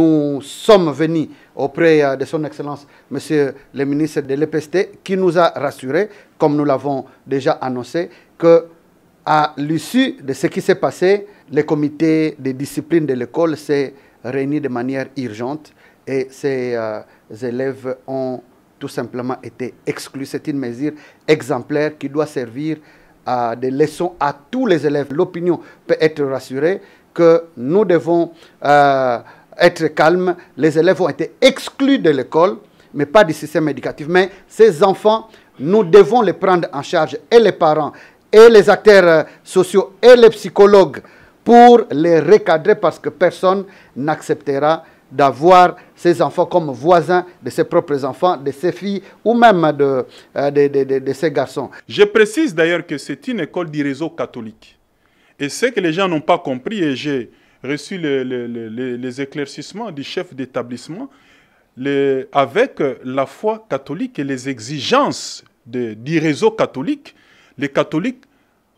Nous sommes venus auprès euh, de son Excellence, Monsieur le ministre de l'EPST, qui nous a rassurés, comme nous l'avons déjà annoncé, qu'à l'issue de ce qui s'est passé, le comité de discipline de l'école s'est réuni de manière urgente et ses euh, élèves ont tout simplement été exclus. C'est une mesure exemplaire qui doit servir à des leçons à tous les élèves. L'opinion peut être rassurée que nous devons... Euh, être calme, les élèves ont été exclus de l'école, mais pas du système éducatif. Mais ces enfants, nous devons les prendre en charge, et les parents, et les acteurs euh, sociaux, et les psychologues, pour les recadrer parce que personne n'acceptera d'avoir ces enfants comme voisins de ses propres enfants, de ses filles ou même de, euh, de ses garçons. Je précise d'ailleurs que c'est une école du réseau catholique. Et ce que les gens n'ont pas compris, et j'ai reçu les éclaircissements du chef d'établissement avec la foi catholique et les exigences du réseau catholique. Les catholiques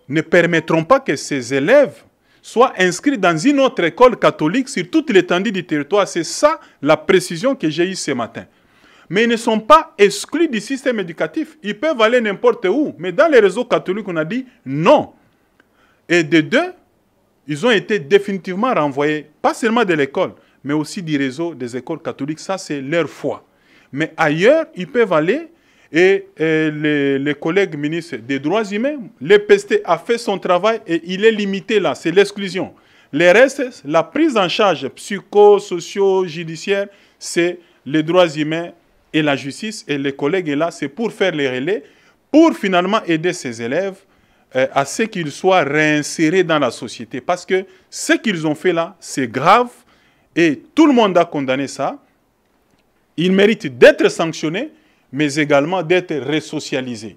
ne permettront pas que ces élèves soient inscrits dans une autre école catholique sur toute l'étendue du territoire. C'est ça la précision que j'ai eue ce matin. Mais ils ne sont pas exclus du système éducatif. Ils peuvent aller n'importe où. Mais dans les réseaux catholiques, on a dit non. Et de deux, ils ont été définitivement renvoyés, pas seulement de l'école, mais aussi du réseau des écoles catholiques. Ça, c'est leur foi. Mais ailleurs, ils peuvent aller. Et, les, collègues ministres des droits humains, l'EPST a fait son travail et il est limité là, c'est l'exclusion. Les restes, la prise en charge psycho, judiciaire, c'est les droits humains et la justice. Et les collègues sont là, c'est pour faire les relais, pour finalement aider ces élèves euh, à ce qu'ils soient réinsérés dans la société. Parce que ce qu'ils ont fait là, c'est grave et tout le monde a condamné ça. Ils méritent d'être sanctionnés, mais également d'être resocialisés.